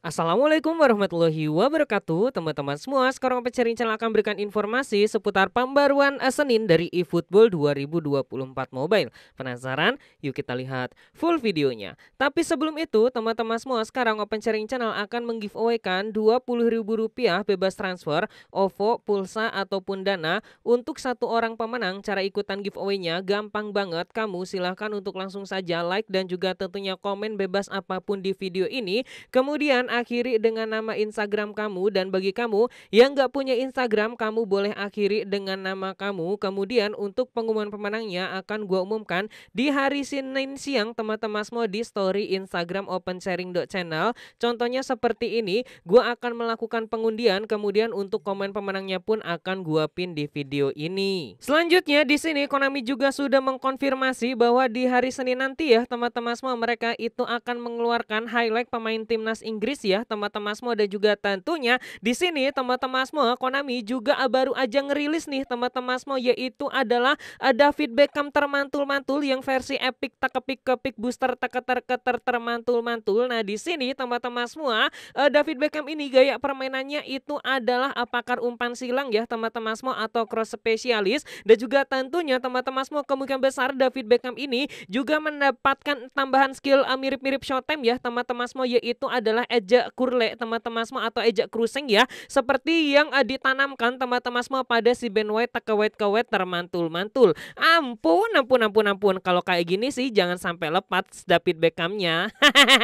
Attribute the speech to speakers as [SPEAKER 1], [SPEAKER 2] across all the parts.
[SPEAKER 1] Assalamualaikum warahmatullahi wabarakatuh Teman-teman semua sekarang channel akan berikan informasi seputar pembaruan Senin dari eFootball 2024 Mobile Penasaran? Yuk kita lihat full videonya Tapi sebelum itu teman-teman semua sekarang Open Sharing Channel akan menggiveawaykan Rp20.000 bebas transfer OVO, pulsa ataupun dana Untuk satu orang pemenang cara ikutan giveaway-nya gampang banget Kamu silahkan untuk langsung saja like dan juga tentunya komen bebas apapun di video ini Kemudian akhiri dengan nama Instagram kamu dan bagi kamu yang nggak punya Instagram kamu boleh akhiri dengan nama kamu. Kemudian untuk pengumuman pemenangnya akan gue umumkan di hari Senin siang teman-teman semua di story Instagram Open Sharing channel Contohnya seperti ini, gue akan melakukan pengundian kemudian untuk komen pemenangnya pun akan gue pin di video ini. Selanjutnya di sini Konami juga sudah mengkonfirmasi bahwa di hari Senin nanti ya teman-teman semua mereka itu akan mengeluarkan highlight pemain timnas Inggris ya teman-teman semua dan juga tentunya di sini teman-teman semua Konami juga baru aja ngerilis nih teman-teman semua yaitu adalah ada feedback Beckham termantul-mantul yang versi epic tak kepik-kepik booster tak keter keter termantul-mantul. Nah di sini teman-teman semua ah, David Beckham ini gaya permainannya itu adalah apakah umpan silang ya teman-teman semua atau cross spesialis dan juga tentunya teman-teman semua kemungkinan besar David Beckham ini juga mendapatkan tambahan skill ah, mirip-mirip shot time ya teman-teman semua yaitu adalah edge ejak kurle teman-teman semua atau ejak kruseng ya seperti yang eh, ditanamkan teman-teman semua pada si Ben White takewet kewet termantul-mantul. Ampun, ampun, ampun, ampun. Kalau kayak gini sih jangan sampai lepat David Beckhamnya.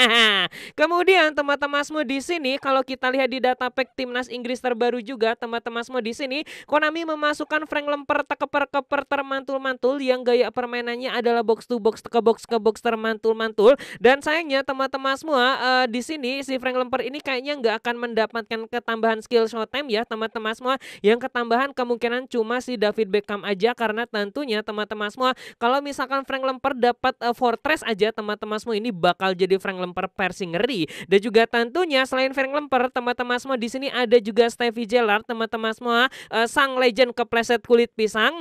[SPEAKER 1] Kemudian teman-teman semua di sini kalau kita lihat di data pack timnas Inggris terbaru juga teman-teman semua di sini Konami memasukkan Frank Lemper keper keper termantul-mantul yang gaya permainannya adalah box to box ke box ke box termantul-mantul dan sayangnya teman-teman semua uh, di sini si Frank Lemper ini kayaknya nggak akan mendapatkan ketambahan skill short time ya teman-teman semua. Yang ketambahan kemungkinan cuma si David Beckham aja karena tentunya teman-teman semua kalau misalkan Frank Lemper dapat uh, Fortress aja teman-teman semua ini bakal jadi Frank Lemper versi ngeri. Dan juga tentunya selain Frank Lemper teman-teman semua di sini ada juga Stevie Gerrard teman-teman semua uh, sang legend kepleset kulit pisang.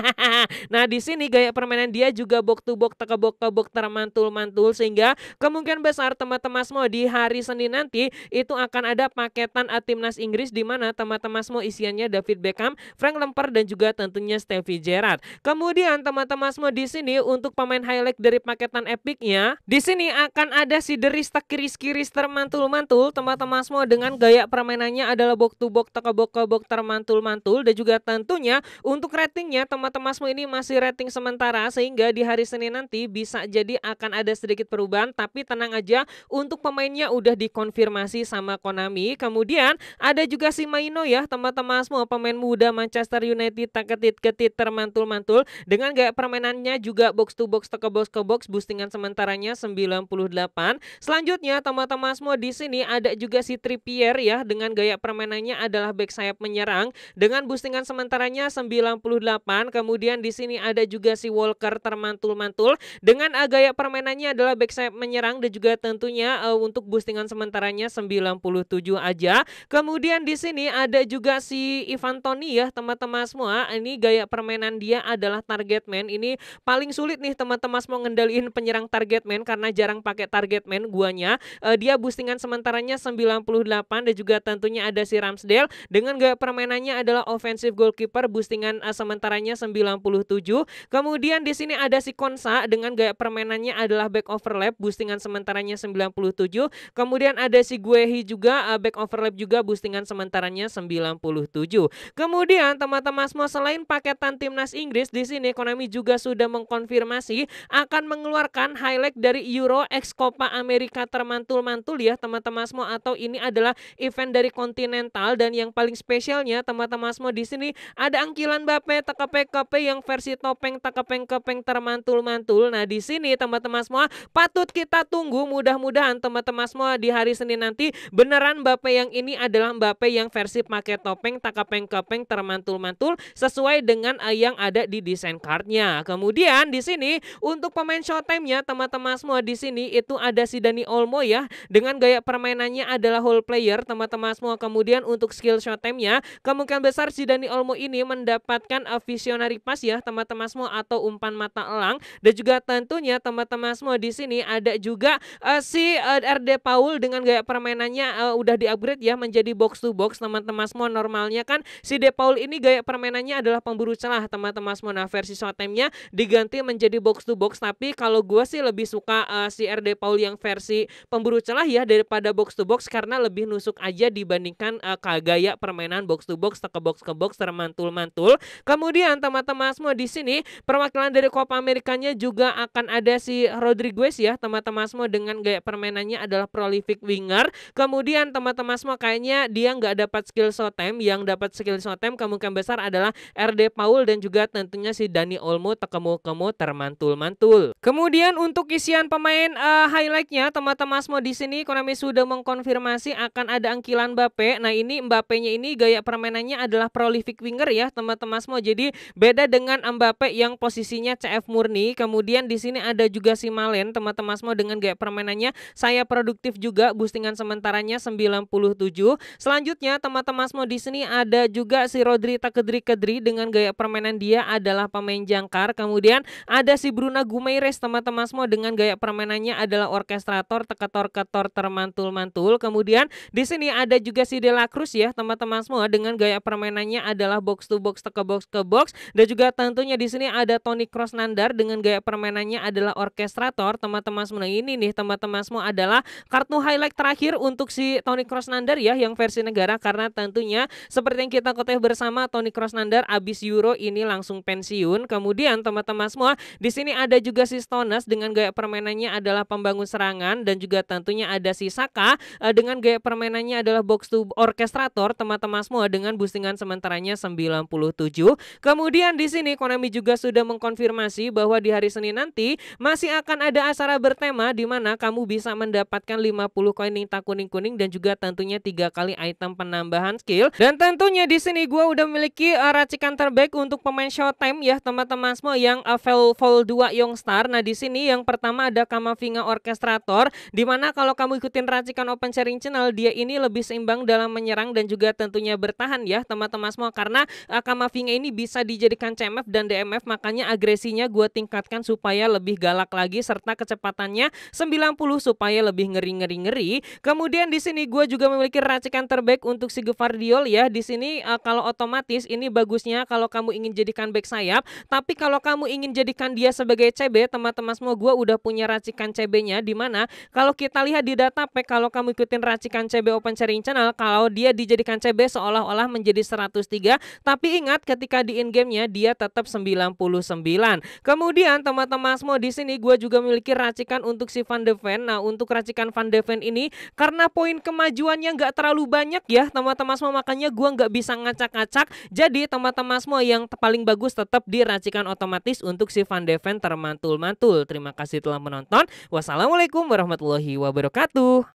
[SPEAKER 1] nah di sini gaya permainan dia juga bok to box tekebok kebok termantul mantul sehingga kemungkinan besar teman-teman semua di hari Senin nanti itu akan ada paketan timnas Inggris di mana teman-teman semua isiannya David Beckham, Frank Lampard dan juga tentunya Stevie Gerrard. Kemudian teman-teman semua di sini untuk pemain highlight dari paketan epicnya, di sini akan ada si derista kiris-kiris termantul-mantul teman-teman semua dengan gaya permainannya adalah bok to bok teka bok bok termantul-mantul dan juga tentunya untuk ratingnya teman-teman semua ini masih rating sementara sehingga di hari Senin nanti bisa jadi akan ada sedikit perubahan tapi tenang aja untuk pemainnya udah di dikonfirmasi sama Konami. Kemudian ada juga si Maino ya teman-teman semua pemain muda Manchester United tak ketit-ketit termantul-mantul dengan gaya permainannya juga box to box ke box ke box boostingan sementaranya 98. Selanjutnya teman-teman semua di sini ada juga si Trippier ya dengan gaya permainannya adalah back sayap menyerang dengan boostingan sementaranya 98. Kemudian di sini ada juga si Walker termantul-mantul dengan eh, gaya permainannya adalah back sayap menyerang dan juga tentunya uh, untuk boostingan sementaranya 97 aja. Kemudian di sini ada juga si Ivan Tony ya teman-teman semua. Ini gaya permainan dia adalah target man. Ini paling sulit nih teman-teman semua ngendaliin penyerang target man karena jarang pakai target man guanya. Uh, dia boostingan sementaranya 98 dan juga tentunya ada si Ramsdale dengan gaya permainannya adalah offensive goalkeeper boostingan uh, sementaranya 97. Kemudian di sini ada si Konsa dengan gaya permainannya adalah back overlap boostingan sementaranya 97. Kemudian Kemudian ada si Guehi juga uh, back overlap juga boostingan sementaranya 97. Kemudian teman-teman semua selain paketan timnas Inggris di sini Konami juga sudah mengkonfirmasi akan mengeluarkan highlight dari Euro ex Copa Amerika termantul-mantul ya teman-teman semua atau ini adalah event dari kontinental dan yang paling spesialnya teman-teman semua di sini ada angkilan Bape tkp yang versi topeng tkp termantul-mantul. Nah, di sini teman-teman semua patut kita tunggu mudah-mudahan teman-teman semua di hari Senin nanti beneran Mbappe yang ini adalah Mbappe yang versi pakai topeng takapeng kepeng termantul-mantul sesuai dengan eh, yang ada di desain cardnya. Kemudian di sini untuk pemain showtime-nya teman-teman semua di sini itu ada si Dani Olmo ya dengan gaya permainannya adalah whole player teman-teman semua. Kemudian untuk skill showtime-nya kemungkinan besar si Dani Olmo ini mendapatkan eh, visionary pass ya teman-teman semua atau umpan mata elang dan juga tentunya teman-teman semua di sini ada juga uh, si uh, RD Paul Liverpool dengan gaya permainannya uh, udah di-upgrade ya menjadi box to box teman-teman semua normalnya kan si De Paul ini gaya permainannya adalah pemburu celah teman-teman semua nah versi time-nya diganti menjadi box to box tapi kalau gue sih lebih suka uh, si RD Paul yang versi pemburu celah ya daripada box to box karena lebih nusuk aja dibandingkan uh, gaya permainan box to box ke box ke box termantul-mantul kemudian teman-teman semua di sini perwakilan dari Copa Amerikanya juga akan ada si Rodriguez ya teman-teman semua dengan gaya permainannya adalah prolif Pacific Winger. Kemudian teman-teman semua kayaknya dia nggak dapat skill sotem, yang dapat skill sotem kemungkinan besar adalah RD Paul dan juga tentunya si Dani Olmo tekemu-kemu termantul-mantul. Kemudian untuk isian pemain uh, highlightnya teman-teman semua di sini Konami sudah mengkonfirmasi akan ada angkilan Mbappe. Nah ini Mbappe-nya ini gaya permainannya adalah prolific winger ya teman-teman semua. Jadi beda dengan Mbappe yang posisinya CF murni. Kemudian di sini ada juga si Malen teman-teman semua dengan gaya permainannya saya produktif juga juga boostingan sementaranya 97. Selanjutnya teman-teman semua di sini ada juga si Rodri Takedri Kedri dengan gaya permainan dia adalah pemain jangkar. Kemudian ada si Bruna Gumeires teman-teman semua dengan gaya permainannya adalah orkestrator teketor-ketor termantul-mantul. Kemudian di sini ada juga si Dela Cruz ya teman-teman semua dengan gaya permainannya adalah box to box teke box ke box dan juga tentunya di sini ada Tony Cross Nandar dengan gaya permainannya adalah orkestrator teman-teman semua ini nih teman-teman semua adalah kartu highlight terakhir untuk si Tony Crossnander ya yang versi negara karena tentunya seperti yang kita ketahui bersama Tony Crossnander abis Euro ini langsung pensiun. Kemudian teman-teman semua di sini ada juga si Stones dengan gaya permainannya adalah pembangun serangan dan juga tentunya ada si Saka eh, dengan gaya permainannya adalah box to orkestrator teman-teman semua dengan boostingan sementaranya 97. Kemudian di sini Konami juga sudah mengkonfirmasi bahwa di hari Senin nanti masih akan ada acara bertema di mana kamu bisa mendapatkan 10 koin ninta kuning-kuning dan juga tentunya tiga kali item penambahan skill. Dan tentunya di sini gua udah memiliki uh, racikan terbaik untuk pemain Showtime ya teman-teman semua yang level eh, level 2 Youngstar. Nah, di sini yang pertama ada Kamavinga Orkestrator dimana kalau kamu ikutin racikan Open Sharing Channel dia ini lebih seimbang dalam menyerang dan juga tentunya bertahan ya teman-teman semua karena uh, Kamavinga ini bisa dijadikan CMF dan DMF makanya agresinya gue tingkatkan supaya lebih galak lagi serta kecepatannya 90 supaya lebih ngeri-ngeri ngeri. Kemudian di sini gue juga memiliki racikan terbaik untuk si Gvardiol ya. Di sini uh, kalau otomatis ini bagusnya kalau kamu ingin jadikan back sayap. Tapi kalau kamu ingin jadikan dia sebagai CB, teman-teman semua gue udah punya racikan CB-nya. di mana. kalau kita lihat di data pack, kalau kamu ikutin racikan CB Open Sharing Channel, kalau dia dijadikan CB seolah-olah menjadi 103. Tapi ingat ketika di in-game-nya dia tetap 99. Kemudian teman-teman semua di sini gue juga memiliki racikan untuk si Van de Ven. Nah untuk racikan Van de Ven event ini karena poin kemajuannya nggak terlalu banyak ya teman-teman semua makanya gua nggak bisa ngacak-ngacak jadi teman-teman semua yang paling bagus tetap diracikan otomatis untuk si Van Deven termantul-mantul terima kasih telah menonton wassalamualaikum warahmatullahi wabarakatuh